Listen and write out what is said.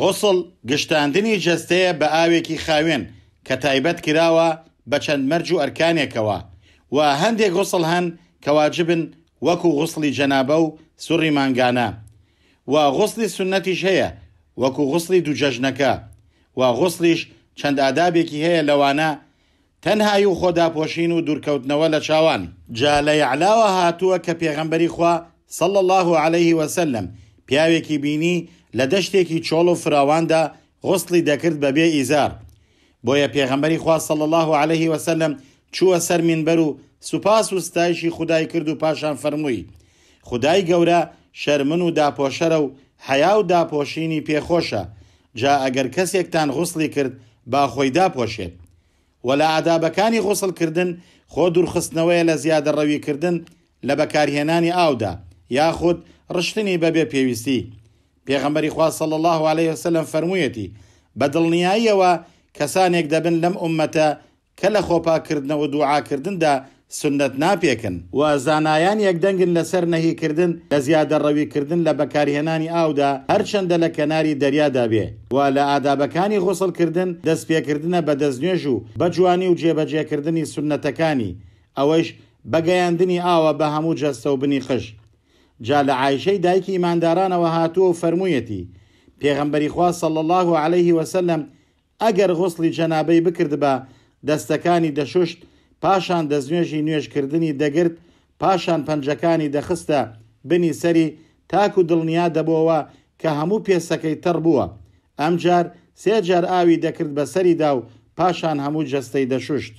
غسڵ گشتاندنی جەستەیە بە ئاوێکی خاوێن کە تایبەت کراوە بە چەند مەرج و ئەرکانێکەوە و هەندێک غسڵ هەن کەواجبن وەکو غسڵی جەنابە و سوڕی مانگانە و غسڵی سنەتیش هەیە وەکو غسڵی دووجەژنەکە و غسڵیش چەند ئادابێکی هەیە لەوانە تەنهایی و خۆداپۆشین و دوورکەوتنەوە لە چاوان جا لە یعلاوە هاتووە کە پێغەمبەری خوا صلى الله عليه وسلم پیاوێکی بینی لە دەشتێکی چۆڵ و فراواندا غۆستلی دەکرد بەبێ ئیزار بۆیە پێغەمبەری خواصل الله عليه وسلم چووە سەر منبەر و سوپاس و ستایشی خدای کرد و پاشان فەرمووی خدای گەورە شەرمن و داپۆشەرە و حیا و داپۆشینی پێخۆشە جا ئەگەر کەسێکتان غوسڵی کرد با خۆی داپۆشێت وەلا عادابەکانی غوسڵکردن خۆ دوورخستنەوەی لە زیادە ڕەویکردن لە بەکارهێنانی ئاودا یاخود ڕشتنی بەبێ پێویستی پێغەمبەری خواسەڵ الله عليه وسلم فەرموویەتی بە دڵنیاییەوە کەسانێک دەبن لەم ئومەتە کە لە خۆپاکردنەوە دوعاکردندا سنت ناپێکن و زانایان یەکدەنگن لەسەر نەهیکردن لە زیادە ڕەویکردن لە بەکارهێنانی ئاودا هەرچەندە لە کەناری دەریادا بێ و لە ئادابەکانی غسڵکردن دەستپێکردنە بە دەستنوێژ و بە جوانی و جێبەجێکردنی سنتەکانی ئەوەش بەگەیاندنی ئاوە بە هەموو جەستە و بنی خش جا لە عیشەی دایکی ئماندارانەوە هاتووە و فەرموویەتی پێغەمبەری خوا سەڵ الله عليه وسلم ئەگەر غسڵی جەنابەی بکرد بە دەستەکانی دەشوشت پاشان دەستێژی نوێژکردنی دەگرت پاشان پەنجەکانی دەخستە بنی سەری تاک و دڵنیا دەبەوە کە هەموو پێسەکەی تەر بووە ئەمجار سێجار ئاوی دەکرد بە سەریدا و پاشان هەموو جەستەی دەشوشت.